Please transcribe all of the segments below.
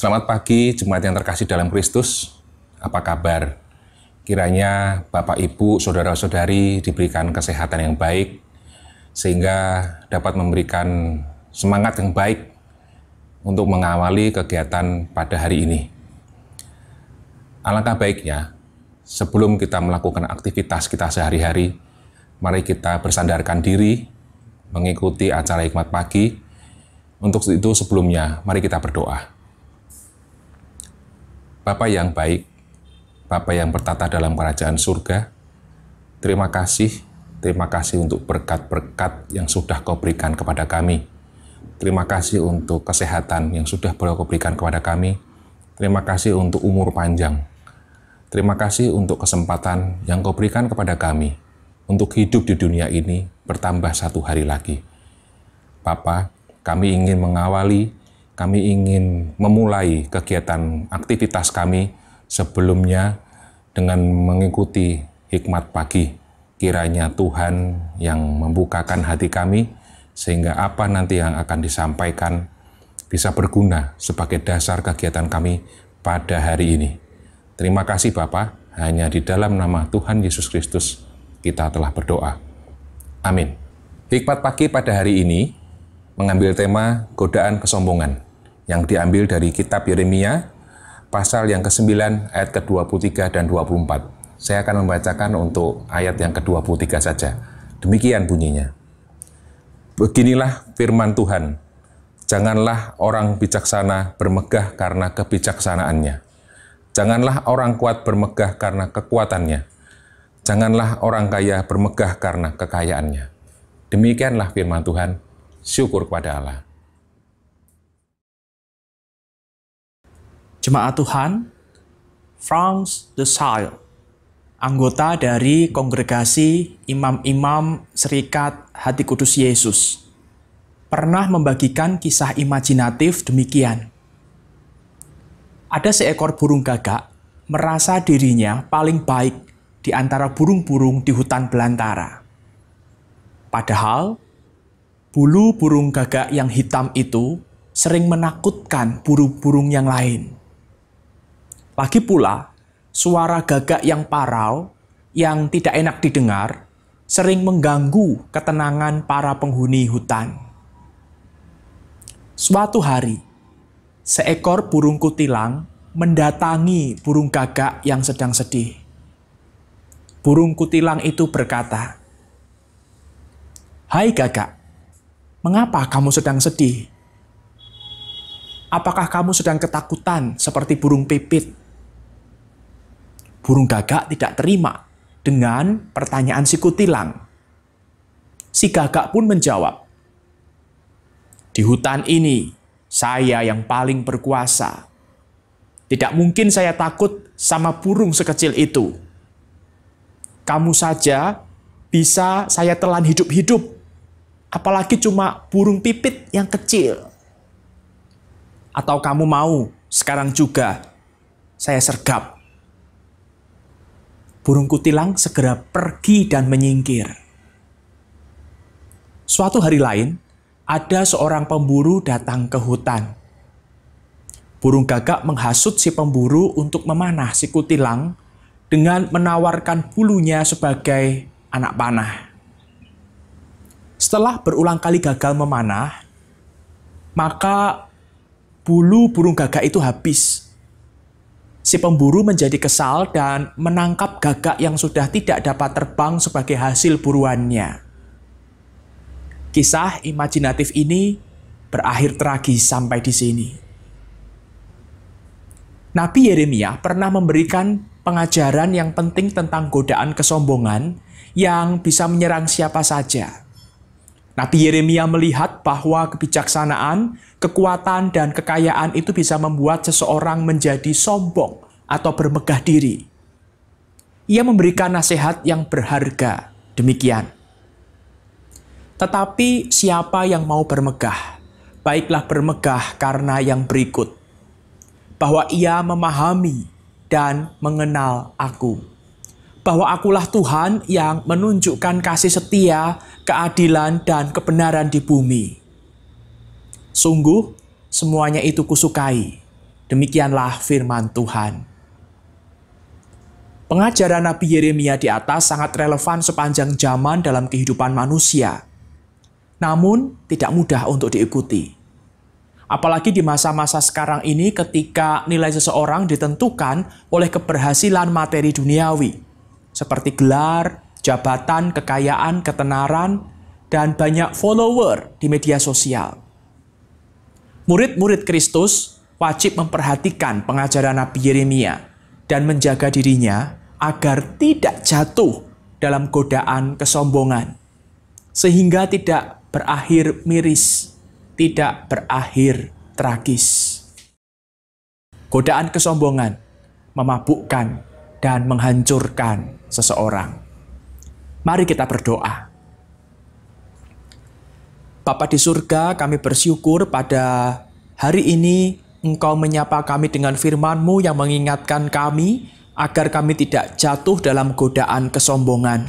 Selamat pagi jemaat yang terkasih dalam Kristus. Apa kabar? Kiranya Bapak Ibu, saudara-saudari diberikan kesehatan yang baik sehingga dapat memberikan semangat yang baik untuk mengawali kegiatan pada hari ini. Alangkah baiknya sebelum kita melakukan aktivitas kita sehari-hari, mari kita bersandarkan diri mengikuti acara hikmat pagi. Untuk itu sebelumnya, mari kita berdoa. Bapa yang baik, Bapa yang bertata dalam kerajaan surga, terima kasih, terima kasih untuk berkat-berkat yang sudah kau berikan kepada kami. Terima kasih untuk kesehatan yang sudah boleh kau berikan kepada kami. Terima kasih untuk umur panjang. Terima kasih untuk kesempatan yang kau berikan kepada kami untuk hidup di dunia ini bertambah satu hari lagi. Bapak, kami ingin mengawali kami ingin memulai kegiatan aktivitas kami sebelumnya dengan mengikuti hikmat pagi. Kiranya Tuhan yang membukakan hati kami, sehingga apa nanti yang akan disampaikan bisa berguna sebagai dasar kegiatan kami pada hari ini. Terima kasih Bapak, hanya di dalam nama Tuhan Yesus Kristus kita telah berdoa. Amin. Hikmat pagi pada hari ini mengambil tema godaan kesombongan yang diambil dari kitab Yeremia pasal yang ke-9 ayat ke-23 dan 24. Saya akan membacakan untuk ayat yang ke-23 saja. Demikian bunyinya. Beginilah firman Tuhan. Janganlah orang bijaksana bermegah karena kebijaksanaannya. Janganlah orang kuat bermegah karena kekuatannya. Janganlah orang kaya bermegah karena kekayaannya. Demikianlah firman Tuhan. Syukur kepada Allah. Jemaat Tuhan, Franz de Sale, anggota dari Kongregasi Imam-Imam Serikat Hati Kudus Yesus, pernah membagikan kisah imajinatif demikian. Ada seekor burung gagak merasa dirinya paling baik di antara burung-burung di hutan belantara. Padahal, bulu burung gagak yang hitam itu sering menakutkan burung-burung yang lain. Lagi pula, suara gagak yang parau, yang tidak enak didengar, sering mengganggu ketenangan para penghuni hutan. Suatu hari, seekor burung kutilang mendatangi burung gagak yang sedang sedih. Burung kutilang itu berkata, "Hai gagak, mengapa kamu sedang sedih? Apakah kamu sedang ketakutan seperti burung pipit burung gagak tidak terima dengan pertanyaan si kutilang. Si gagak pun menjawab, Di hutan ini, saya yang paling berkuasa. Tidak mungkin saya takut sama burung sekecil itu. Kamu saja bisa saya telan hidup-hidup, apalagi cuma burung pipit yang kecil. Atau kamu mau sekarang juga saya sergap burung kutilang segera pergi dan menyingkir. Suatu hari lain, ada seorang pemburu datang ke hutan. Burung gagak menghasut si pemburu untuk memanah si kutilang dengan menawarkan bulunya sebagai anak panah. Setelah berulang kali gagal memanah, maka bulu burung gagak itu habis Si pemburu menjadi kesal dan menangkap gagak yang sudah tidak dapat terbang sebagai hasil buruannya. Kisah imajinatif ini berakhir tragis sampai di sini. Nabi Yeremia pernah memberikan pengajaran yang penting tentang godaan kesombongan yang bisa menyerang siapa saja. Nabi Yeremia melihat bahwa kebijaksanaan, kekuatan, dan kekayaan itu bisa membuat seseorang menjadi sombong atau bermegah diri. Ia memberikan nasihat yang berharga. Demikian. Tetapi siapa yang mau bermegah, baiklah bermegah karena yang berikut. Bahwa ia memahami dan mengenal aku bahwa akulah Tuhan yang menunjukkan kasih setia, keadilan, dan kebenaran di bumi. Sungguh, semuanya itu kusukai. Demikianlah firman Tuhan. Pengajaran Nabi Yeremia di atas sangat relevan sepanjang zaman dalam kehidupan manusia, namun tidak mudah untuk diikuti. Apalagi di masa-masa sekarang ini ketika nilai seseorang ditentukan oleh keberhasilan materi duniawi seperti gelar, jabatan, kekayaan, ketenaran, dan banyak follower di media sosial. Murid-murid Kristus wajib memperhatikan pengajaran Nabi Yeremia dan menjaga dirinya agar tidak jatuh dalam godaan kesombongan, sehingga tidak berakhir miris, tidak berakhir tragis. Godaan kesombongan memabukkan dan menghancurkan seseorang. Mari kita berdoa. Bapa di surga, kami bersyukur pada hari ini Engkau menyapa kami dengan firman-Mu yang mengingatkan kami agar kami tidak jatuh dalam godaan kesombongan.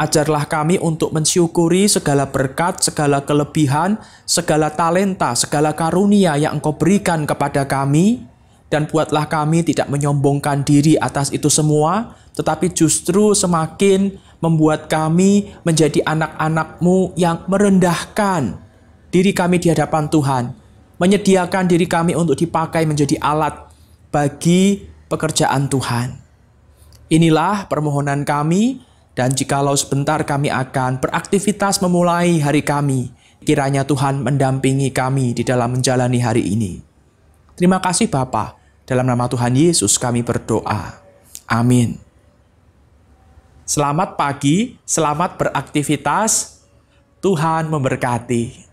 Ajarlah kami untuk mensyukuri segala berkat, segala kelebihan, segala talenta, segala karunia yang Engkau berikan kepada kami, dan buatlah kami tidak menyombongkan diri atas itu semua, tetapi justru semakin membuat kami menjadi anak-anakmu yang merendahkan diri kami di hadapan Tuhan, menyediakan diri kami untuk dipakai menjadi alat bagi pekerjaan Tuhan. Inilah permohonan kami, dan jikalau sebentar kami akan beraktivitas memulai hari kami, kiranya Tuhan mendampingi kami di dalam menjalani hari ini. Terima kasih Bapak dalam nama Tuhan Yesus kami berdoa. Amin. Selamat pagi, selamat beraktivitas. Tuhan memberkati.